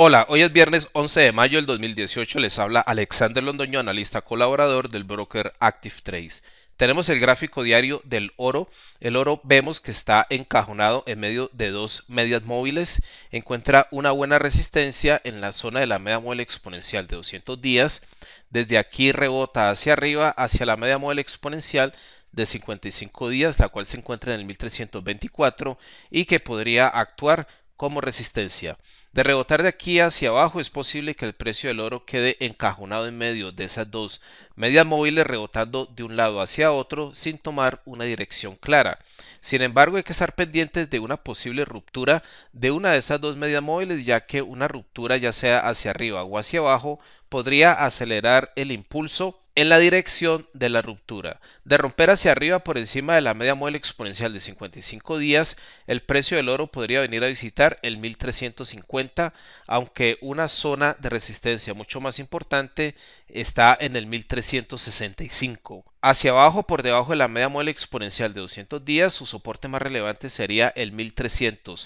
Hola, hoy es viernes 11 de mayo del 2018. Les habla Alexander Londoño, analista colaborador del broker Active Tenemos el gráfico diario del oro. El oro vemos que está encajonado en medio de dos medias móviles. Encuentra una buena resistencia en la zona de la media móvil exponencial de 200 días. Desde aquí rebota hacia arriba, hacia la media móvil exponencial de 55 días, la cual se encuentra en el 1324 y que podría actuar como resistencia. De rebotar de aquí hacia abajo es posible que el precio del oro quede encajonado en medio de esas dos medias móviles rebotando de un lado hacia otro sin tomar una dirección clara. Sin embargo, hay que estar pendientes de una posible ruptura de una de esas dos medias móviles ya que una ruptura ya sea hacia arriba o hacia abajo podría acelerar el impulso en la dirección de la ruptura. De romper hacia arriba por encima de la media muela exponencial de 55 días, el precio del oro podría venir a visitar el 1350, aunque una zona de resistencia mucho más importante está en el 1365. Hacia abajo, por debajo de la media muela exponencial de 200 días, su soporte más relevante sería el 1300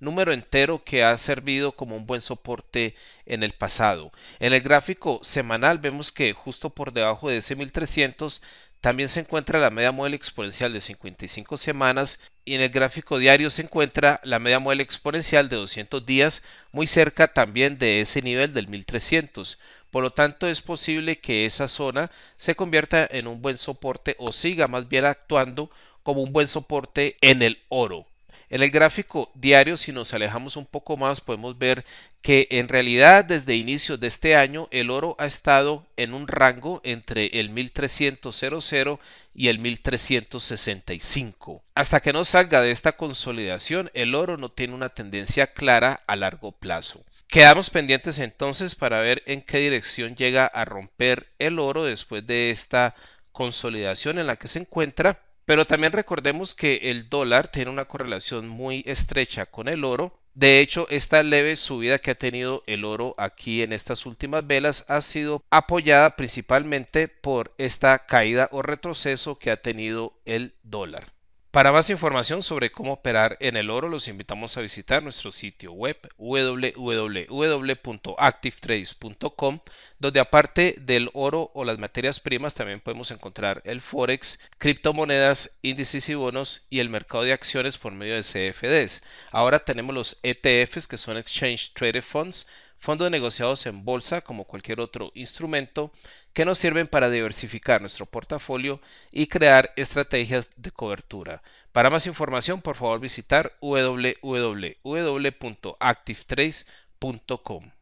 número entero que ha servido como un buen soporte en el pasado. En el gráfico semanal vemos que justo por debajo de ese 1300 también se encuentra la media móvil exponencial de 55 semanas y en el gráfico diario se encuentra la media móvil exponencial de 200 días muy cerca también de ese nivel del 1300. Por lo tanto es posible que esa zona se convierta en un buen soporte o siga más bien actuando como un buen soporte en el oro. En el gráfico diario, si nos alejamos un poco más, podemos ver que en realidad desde inicios de este año el oro ha estado en un rango entre el 1300 y el 1365. Hasta que no salga de esta consolidación, el oro no tiene una tendencia clara a largo plazo. Quedamos pendientes entonces para ver en qué dirección llega a romper el oro después de esta consolidación en la que se encuentra pero también recordemos que el dólar tiene una correlación muy estrecha con el oro. De hecho, esta leve subida que ha tenido el oro aquí en estas últimas velas ha sido apoyada principalmente por esta caída o retroceso que ha tenido el dólar. Para más información sobre cómo operar en el oro, los invitamos a visitar nuestro sitio web www.activetrades.com, donde aparte del oro o las materias primas, también podemos encontrar el forex, criptomonedas, índices y bonos y el mercado de acciones por medio de CFDs. Ahora tenemos los ETFs, que son Exchange Traded Funds, fondos negociados en bolsa como cualquier otro instrumento que nos sirven para diversificar nuestro portafolio y crear estrategias de cobertura. Para más información, por favor visitar www.activetrace.com.